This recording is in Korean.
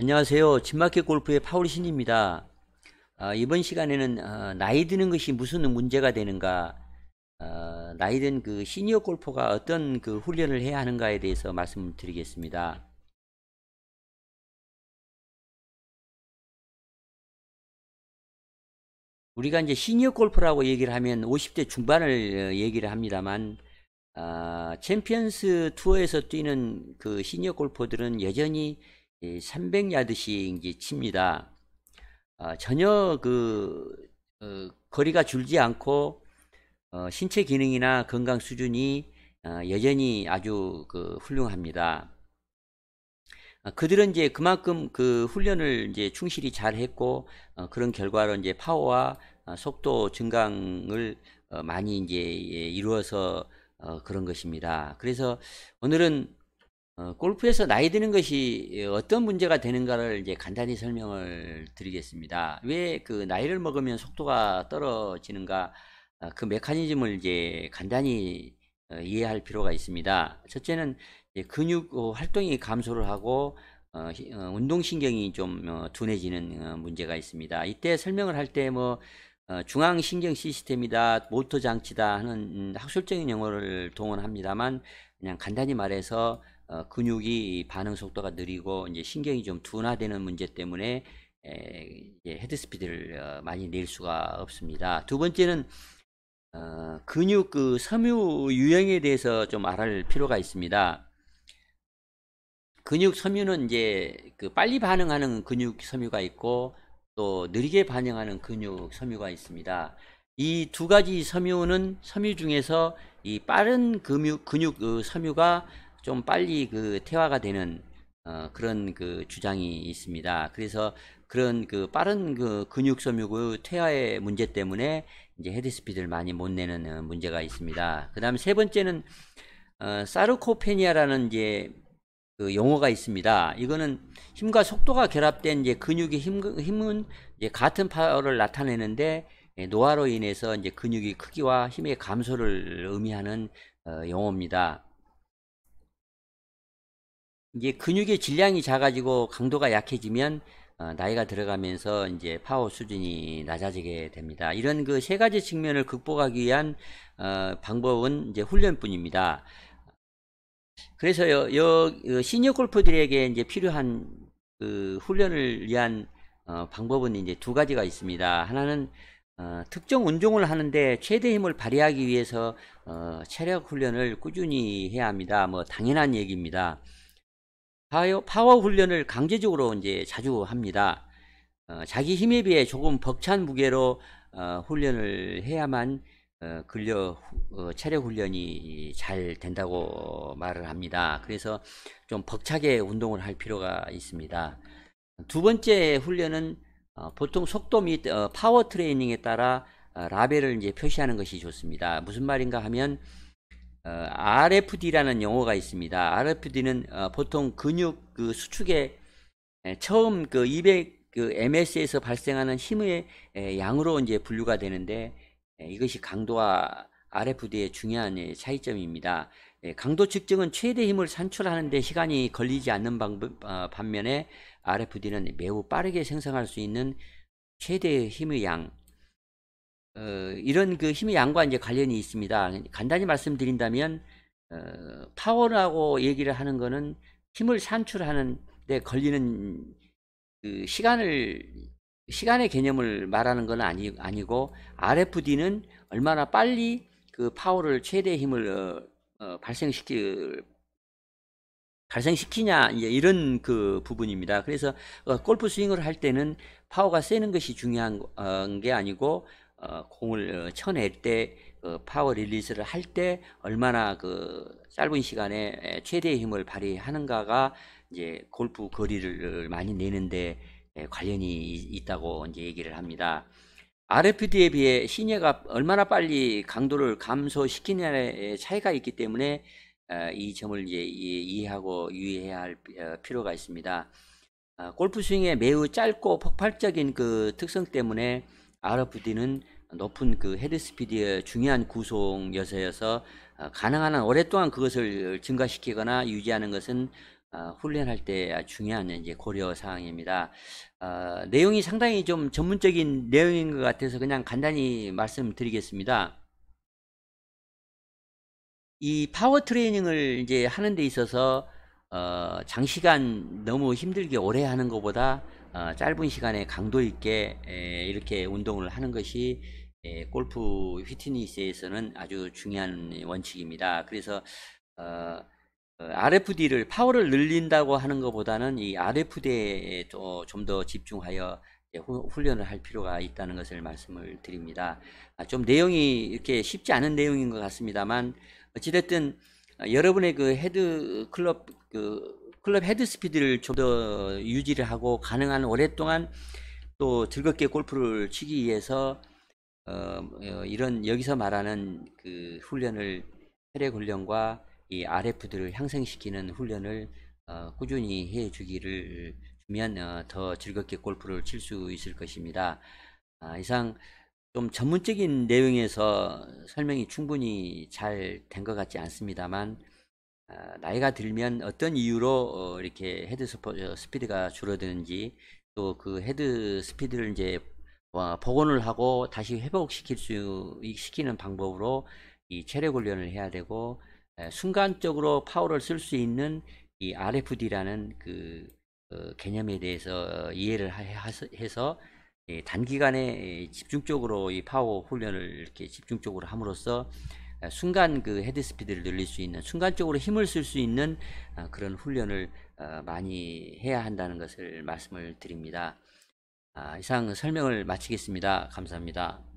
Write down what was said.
안녕하세요. 진마켓 골프의 파울 신입니다. 어, 아, 이번 시간에는 어, 나이 드는 것이 무슨 문제가 되는가, 어, 나이 든 그 시니어 골퍼가 어떤 그 훈련을 해야 하는가에 대해서 말씀드리겠습니다. 우리가 이제 시니어 골퍼라고 얘기를 하면 50대 중반을 어, 얘기를 합니다만, 어, 챔피언스 투어에서 뛰는 그 시니어 골퍼들은 여전히 300야드씩 이제 칩니다. 아, 전혀 그 어, 거리가 줄지 않고 어, 신체 기능이나 건강 수준이 어, 여전히 아주 그 훌륭합니다. 어, 그들은 이제 그만큼 그 훈련을 이제 충실히 잘 했고 어, 그런 결과로 이제 파워와 어, 속도 증강을 어, 많이 이제 예, 이루어서 어, 그런 것입니다. 그래서 오늘은 어, 골프에서 나이 드는 것이 예, 어떤 문제가 되는가를 이제 간단히 설명을 드리겠습니다. 왜 그 나이를 먹으면 속도가 떨어지는가 아, 그 메커니즘을 이제 간단히 어, 이해할 필요가 있습니다. 첫째는 근육 어, 활동이 감소를 하고 운동신경이 좀 둔해지는 문제가 있습니다. 이때 설명을 할 때뭐 중앙신경 시스템이다, 모터 장치다 하는 음, 학술적인 용어를 동원합니다만 그냥 간단히 말해서 어, 근육이 반응 속도가 느리고 이제 신경이 좀 둔화되는 문제 때문에 에, 헤드 스피드를 어, 많이 낼 수가 없습니다. 두 번째는 어, 근육 그 섬유 유형에 대해서 좀 알아낼 필요가 있습니다. 근육 섬유는 이제 그 빨리 반응하는 근육 섬유가 있고 또 느리게 반응하는 근육 섬유가 있습니다. 이 두 가지 섬유는 섬유 중에서 이 빠른 근육, 근육 섬유가 좀 빨리 그 태화가 되는 어, 그런 그 주장이 있습니다. 그래서 그런 그 빠른 그 근육 섬유구 퇴화의 문제 때문에 이제 헤드스피드를 많이 못 내는 어, 문제가 있습니다. 그 다음 에세 번째는 어, 사르코페니아라는 이제 그 용어가 있습니다. 이거는 힘과 속도가 결합된 이제 근육의 힘, 힘은 이제 같은 파워를 나타내는데 예, 노화로 인해서 이제 근육의 크기와 힘의 감소를 의미하는 어, 용어입니다. 이제 근육의 질량이 작아지고 강도가 약해지면 어, 나이가 들어가면서 이제 파워 수준이 낮아지게 됩니다. 이런 그 세 가지 측면을 극복하기 위한 어, 방법은 이제 훈련뿐입니다. 그래서 여, 여 그 시니어 골퍼들에게 이제 필요한 그 훈련을 위한 어, 방법은 이제 두 가지가 있습니다. 하나는 특정 운동을 하는데 최대 힘을 발휘하기 위해서 체력 훈련을 꾸준히 해야 합니다. 뭐 당연한 얘기입니다. 파워, 파워 훈련을 강제적으로 이제 자주 합니다. 어, 자기 힘에 비해 조금 벅찬 무게로 어, 훈련을 해야만 어, 근력 어, 체력 훈련이 잘 된다고 말을 합니다. 그래서 좀 벅차게 운동을 할 필요가 있습니다. 두 번째 훈련은 어, 보통 속도 및 어, 파워 트레이닝에 따라 어, 라벨을 이제 표시하는 것이 좋습니다. 무슨 말인가 하면 어, RFD라는 용어가 있습니다. RFD는 어, 보통 근육 그 수축에 처음 그 200, 그 MS에서 발생하는 힘의 양으로 이제 분류가 되는데 이것이 강도와 RFD의 중요한 차이점입니다. 강도 측정은 최대 힘을 산출하는데 시간이 걸리지 않는 방법, 어, 반면에 RFD는 매우 빠르게 생성할 수 있는 최대 힘의 양, 어, 이런 그 힘의 양과 이제 관련이 있습니다. 간단히 말씀드린다면 어, 파워라고 얘기를 하는 것은 힘을 산출하는 데 걸리는 그 시간을 시간의 개념을 말하는 건 아니, 아니고 RFD는 얼마나 빨리 그 파워를 최대 힘을 어, 어, 발생시킬 발생시키냐 이제 이런 그 부분입니다. 그래서 어, 골프 스윙을 할 때는 파워가 세는 것이 중요한 어, 게 아니고 어, 공을 어, 쳐낼 때그 파워 릴리스를 할 때 얼마나 그 짧은 시간에 최대의 힘을 발휘하는가가 이제 골프 거리를 많이 내는데 예, 관련이 있다고 이제 얘기를 합니다. RFD에 비해 시니가 얼마나 빨리 강도를 감소시키냐의 차이가 있기 때문에 어, 이 점을 이제 이해하고 유의해야 할 어, 필요가 있습니다. 골프 스윙의 매우 짧고 폭발적인 그 특성 때문에 RFD는 높은 그 헤드스피드의 중요한 구성 요소여서 어, 가능한 한 오랫동안 그것을 증가시키거나 유지하는 것은 어, 훈련할 때 중요한 이제 고려 사항입니다. 어, 내용이 상당히 좀 전문적인 내용인 것 같아서 그냥 간단히 말씀드리겠습니다. 이 파워 트레이닝을 이제 하는 데 있어서 어, 장시간 너무 힘들게 오래 하는 것보다 어, 짧은 시간에 강도 있게 에, 이렇게 운동을 하는 것이 에, 골프 휘트니스에서는 아주 중요한 원칙입니다. 그래서 어, RFD를 어, 파워를 늘린다고 하는 것보다는 이 RFD에 좀 더 집중하여 훈련을 할 필요가 있다는 것을 말씀을 드립니다. 아, 좀 내용이 이렇게 쉽지 않은 내용인 것 같습니다만 어찌됐든 어, 여러분의 그 헤드 클럽 그 클럽 헤드 스피드를 좀 더 유지를 하고 가능한 오랫동안 또 즐겁게 골프를 치기 위해서 어, 어 이런 여기서 말하는 그 훈련을 혈액 훈련과 이 RF들을 향상시키는 훈련을 어, 꾸준히 해주기를 주면 어, 더 즐겁게 골프를 칠 수 있을 것입니다. 아, 이상 좀 전문적인 내용에서 설명이 충분히 잘 된 것 같지 않습니다만 어, 나이가 들면 어떤 이유로 어, 이렇게 헤드 어, 스피드가 줄어드는지 또 그 헤드 스피드를 이제 복원을 하고 다시 회복시킬 수 시키는 방법으로 이 체력 훈련을 해야 되고 순간적으로 파워를 쓸 수 있는 이 RFD라는 그 개념에 대해서 이해를 해서 단기간에 집중적으로 이 파워 훈련을 이렇게 집중적으로 함으로써 순간 그 헤드 스피드를 늘릴 수 있는 순간적으로 힘을 쓸 수 있는 어, 그런 훈련을 어, 많이 해야 한다는 것을 말씀을 드립니다. 아, 이상 설명을 마치겠습니다. 감사합니다.